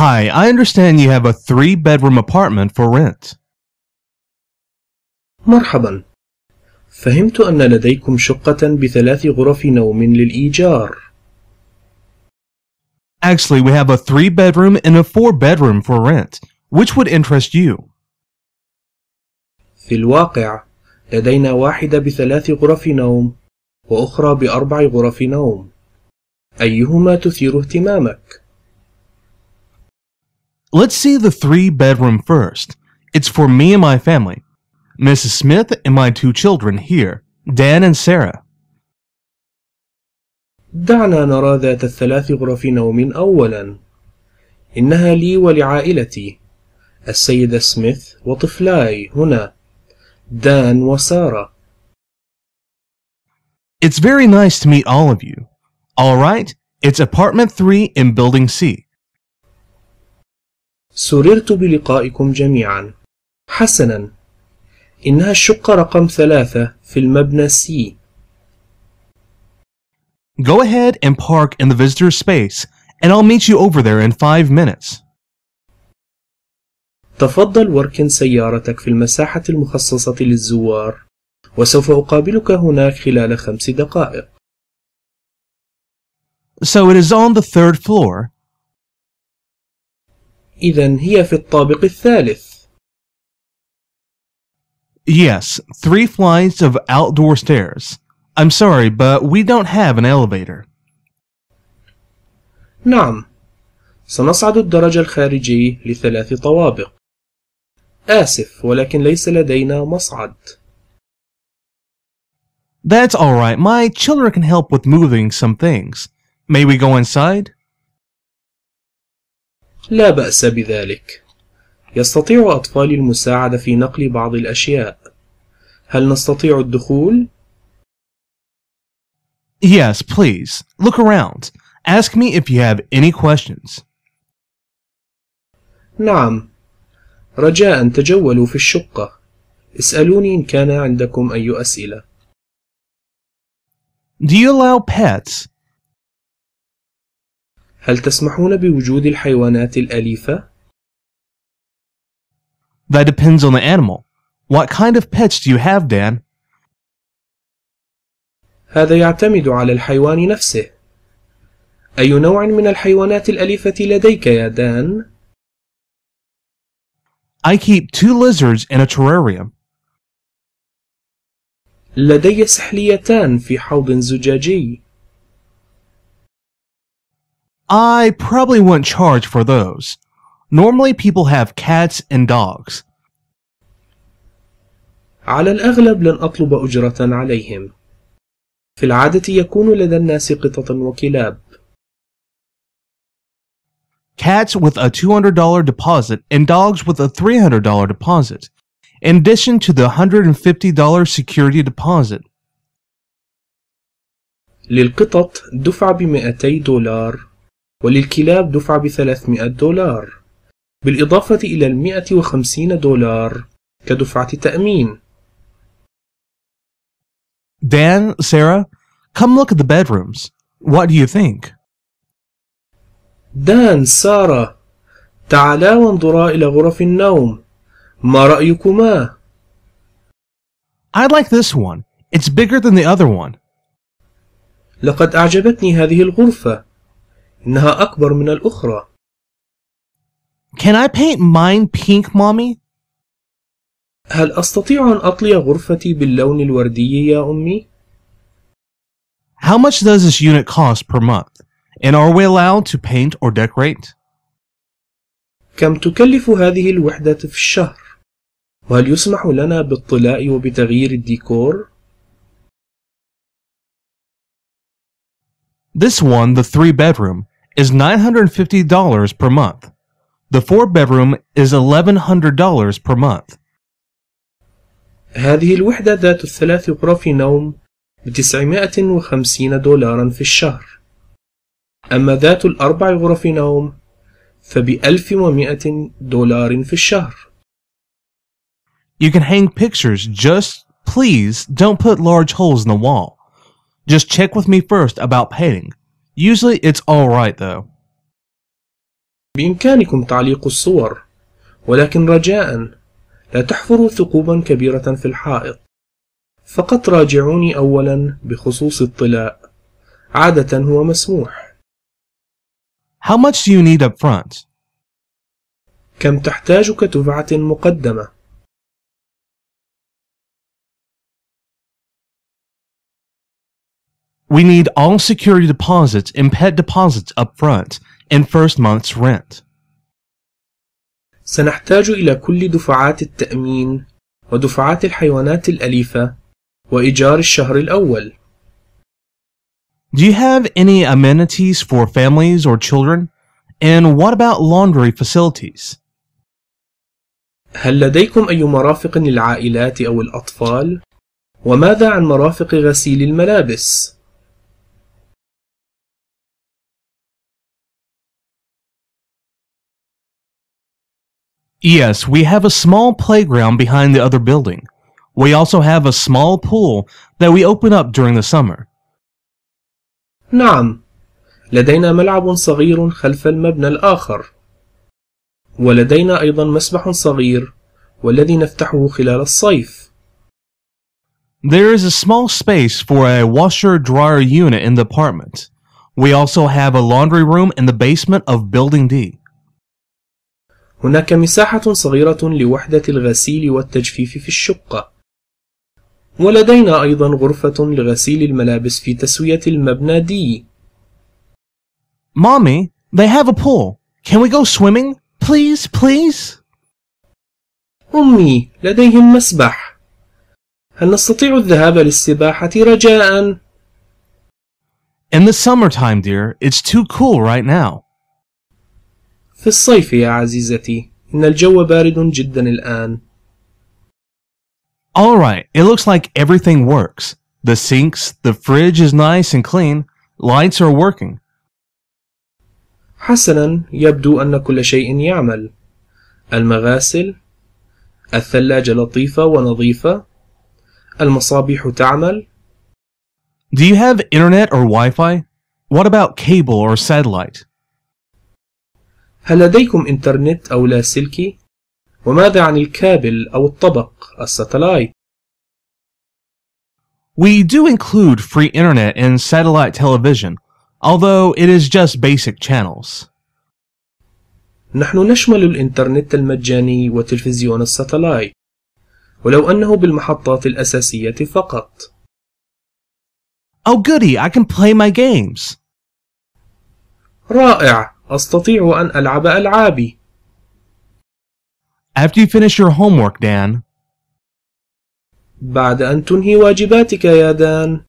Hi, I understand you have a three bedroom apartment for rent. مرحبا. فهمت أن لديكم شقة بثلاث غرف نوم للإيجار. Actually, we have a three bedroom and a four bedroom for rent. Which would interest you? في الواقع لدينا واحدة بثلاث غرف نوم وأخرى بأربع غرف نوم. أيهما تثير اهتمامك؟ Let's see the three bedroom first. It's for me and my family. Mrs. Smith and my two children here, Dan and Sarah. دعنا نرى ذات الثلاث غرف نوم أولا. إنها لي ولعائلتي. السيدة سميث وطفلاي هنا. دان وسارة. It's very nice to meet all of you. All right, it's apartment 3 in building C. سررت بلقائكم جميعا حسنا إنها الشقة رقم ثلاثة في المبنى C Go ahead and park in the visitor space and I'll meet you over there in five minutes. تفضل واركن سيارتك في المساحة المخصصة للزوار وسوف أقابلك هناك خلال خمس دقائق. So it is on the third floor إذا هي في الطابق الثالث. Yes, three flights of outdoor stairs. I'm sorry, but we don't have an elevator. نعم. سنصعد الدرج الخارجي لثلاث طوابق. آسف ولكن ليس لدينا مصعد. That's all right. My children can help with moving some things. May we go inside? لا بأس بذلك يستطيع أطفالي المساعدة في نقل بعض الأشياء هل نستطيع الدخول؟ Yes, please. Look around. Ask me if you have any questions. نعم. رجاء تجولوا في الشقة. اسألوني إن كان عندكم أي أسئلة. Do you allow pets? هل تسمحون بوجود الحيوانات الأليفة؟ That depends on the animal. What kind of pets do you have, Dan? هذا يعتمد على الحيوان نفسه. أي نوع من الحيوانات الأليفة لديك يا دان؟ I keep two lizards in a terrarium. لدي سحليتان في حوض زجاجي. I probably wouldn't charge for those. Normally people have cats and dogs. على الأغلب لن أطلب أجرة عليهم. في العادة يكون لدى الناس قطط وكلاب. Cats with a $200 deposit and dogs with a $300 deposit, in addition to the $150 security deposit. للقطط دفع ب 200 دولار وللكلاب دفع بثلاثمائة دولار بالإضافة إلى ال 150 دولار كدفعة تأمين Dan, Sarah, come look at the bedrooms. What do you think? دان سارة تعالا وانظرا إلى غرف النوم ما رأيكما؟ I like this one. It's bigger than the other one. لقد أعجبتني هذه الغرفة. إنها أكبر من الأخرى. Can I paint mine pink, mommy? هل أستطيع أن أطلي غرفتي باللون الوردي يا أمي؟ How much does this unit cost per month? And are we allowed to paint or decorate? كم تكلف هذه الوحدة في الشهر؟ وهل يسمح لنا بالطلاء وبتغيير الديكور؟ This one, the three bedroom, is $950 per month. The four bedroom is $1,100 per month. هذه الوحدة ذات الثلاث غرف نوم بتسعمائة وخمسين دولارا في الشهر أما ذات الأربع غرف نوم فبألف ومائة دولار في الشهر You can hang pictures just please don't put large holes in the wall. Just check with me first about painting. Usually it's alright though. بإمكانكم تعليق الصور ولكن رجاء لا تحفروا ثقوبا كبيرة في الحائط فقط راجعوني أولا بخصوص الطلاء عادة هو مسموح How much do you need up front? كم تحتاج كتبعة مقدمة؟ We need all security deposits and pet deposits up front and first month's rent. سنحتاج إلى كل دفعات التأمين ودفعات الحيوانات الأليفة وإيجار الشهر الأول. Do you have any amenities for families or children? And what about laundry facilities? هل لديكم أي مرافق للعائلات أو الأطفال؟ وماذا عن مرافق غسيل الملابس؟ Yes, we have a small playground behind the other building. We also have a small pool that we open up during the summer. نعم، لدينا ملعب صغير خلف المبنى الآخر. ولدينا أيضا مسبح صغير والذي نفتحه خلال الصيف. There is a small space for a washer-dryer unit in the apartment. We also have a laundry room in the basement of Building D. هناك مساحة صغيرة لوحدة الغسيل والتجفيف في الشقة ولدينا أيضا غرفة لغسيل الملابس في تسوية المبنى دي مامي they have a pool. Can we go swimming? Please, please. أمي، لديهم مسبح. هل نستطيع الذهاب للسباحة رجاءً؟ In the summertime, dear, it's too cool right now. في الصيف يا عزيزتي إن الجو بارد جدا الآن All right, it looks like everything works. The sinks, the fridge is nice and clean, lights are working. حسنا يبدو أن كل شيء يعمل المغاسل الثلاجة لطيفة ونظيفة المصابيح تعمل Do you have internet or Wi-Fi? What about cable or satellite? هل لديكم إنترنت أو لاسلكي؟ وماذا عن الكابل أو الطبق الساتلايت؟ We do include free internet and satellite television, although it is just basic channels. نحن نشمل الإنترنت المجاني وتلفزيون الساتلايت، ولو أنه بالمحطات الأساسية فقط. Oh goody, I can play my games. رائع! أستطيع أن ألعب ألعابي. After you finish your homework, Dan. بعد أن تنهي واجباتك يا دان.